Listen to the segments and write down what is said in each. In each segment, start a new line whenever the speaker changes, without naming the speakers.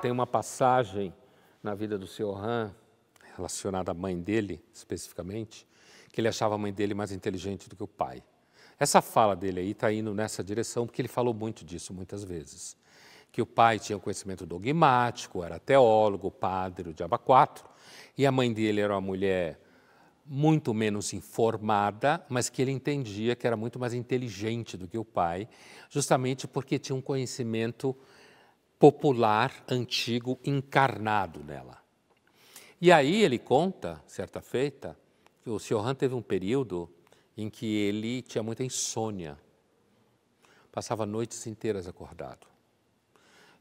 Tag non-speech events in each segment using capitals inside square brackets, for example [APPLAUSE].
Tem uma passagem na vida do Sr. Han, relacionada à mãe dele especificamente, que ele achava a mãe dele mais inteligente do que o pai. Essa fala dele aí está indo nessa direção, porque ele falou muito disso muitas vezes. Que o pai tinha um conhecimento dogmático, era teólogo, padre, o diabo quatro, e a mãe dele era uma mulher muito menos informada, mas que ele entendia que era muito mais inteligente do que o pai, justamente porque tinha um conhecimento popular antigo encarnado nela. E aí ele conta, certa feita, que o Siohan teve um período em que ele tinha muita insônia, passava noites inteiras acordado.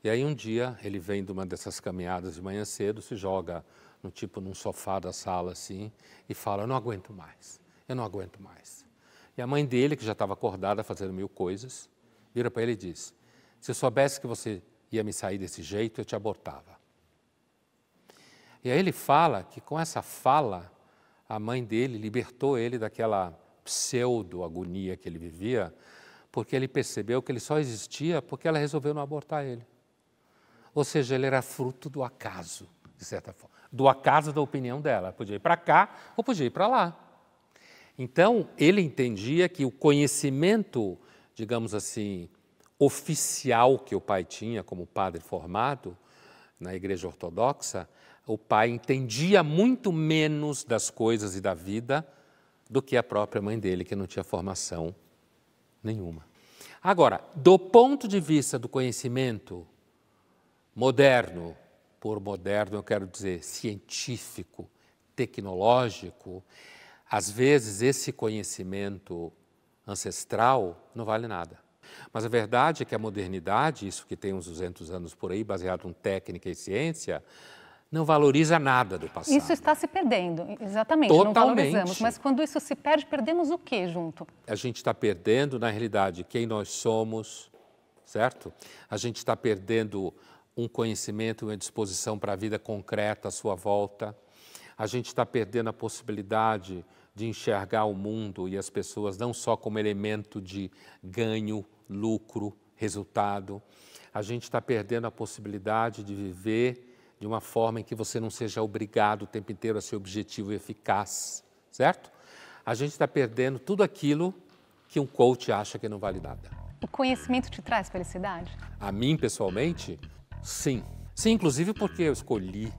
E aí um dia ele vem de uma dessas caminhadas de manhã cedo, se joga no tipo num sofá da sala assim e fala: "Eu não aguento mais, eu não aguento mais". E a mãe dele, que já estava acordada fazendo mil coisas, vira para ele e diz: "Se eu soubesse que você ia me sair desse jeito, eu te abortava. E aí ele fala que com essa fala, a mãe dele libertou ele daquela pseudo-agonia que ele vivia, porque ele percebeu que ele só existia porque ela resolveu não abortar ele. Ou seja, ele era fruto do acaso, de certa forma. Do acaso da opinião dela. Podia ir para cá ou podia ir para lá. Então, ele entendia que o conhecimento, digamos assim, oficial que o pai tinha como padre formado na Igreja Ortodoxa, o pai entendia muito menos das coisas e da vida do que a própria mãe dele, que não tinha formação nenhuma. Agora, do ponto de vista do conhecimento moderno, por moderno eu quero dizer científico, tecnológico, às vezes esse conhecimento ancestral não vale nada. Mas a verdade é que a modernidade, isso que tem uns 200 anos por aí, baseado em técnica e ciência, não valoriza nada do passado. Isso está se perdendo, exatamente. Totalmente. Não valorizamos. Mas quando isso se perde, perdemos o que junto? A gente está perdendo, na realidade, quem nós somos, certo? A gente está perdendo um conhecimento, uma disposição para a vida concreta à sua volta. A gente está perdendo a possibilidade de enxergar o mundo e as pessoas não só como elemento de ganho, lucro, resultado. A gente está perdendo a possibilidade de viver de uma forma em que você não seja obrigado o tempo inteiro a ser objetivo e eficaz, certo? A gente está perdendo tudo aquilo que um coach acha que não vale nada. O conhecimento te traz felicidade? A mim, pessoalmente, sim. Sim, inclusive porque eu escolhi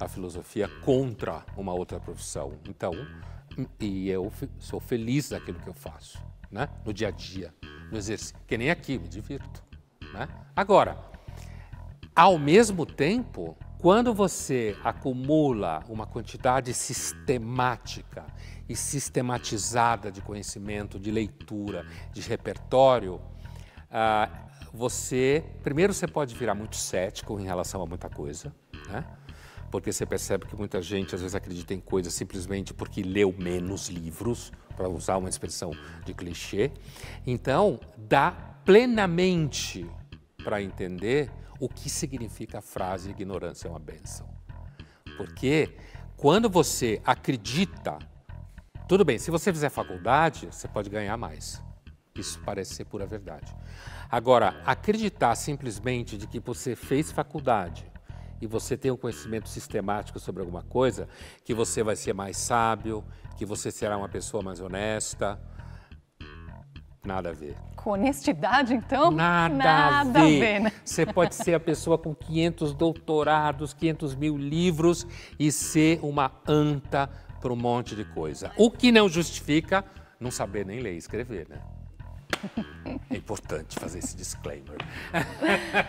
a filosofia contra uma outra profissão. Então, e eu sou feliz naquilo que eu faço, né? No dia a dia, no exercício, que nem aqui, me divirto, né? Agora, ao mesmo tempo, quando você acumula uma quantidade sistemática e sistematizada de conhecimento, de leitura, de repertório, ah, você primeiro você pode virar muito cético em relação a muita coisa, né? porque você percebe que muita gente às vezes acredita em coisas simplesmente porque leu menos livros, para usar uma expressão de clichê. Então, dá plenamente para entender o que significa a frase ignorância é uma benção. Porque quando você acredita, tudo bem, se você fizer faculdade, você pode ganhar mais. Isso parece ser pura verdade. Agora, acreditar simplesmente de que você fez faculdade, e você tem um conhecimento sistemático sobre alguma coisa, que você vai ser mais sábio, que você será uma pessoa mais honesta. Nada a ver. Com honestidade, então? Nada, Nada a ver. né? Você pode ser a pessoa com 500 doutorados, 500 mil livros e ser uma anta para um monte de coisa. O que não justifica não saber nem ler e escrever, né? É importante fazer esse disclaimer. [LAUGHS]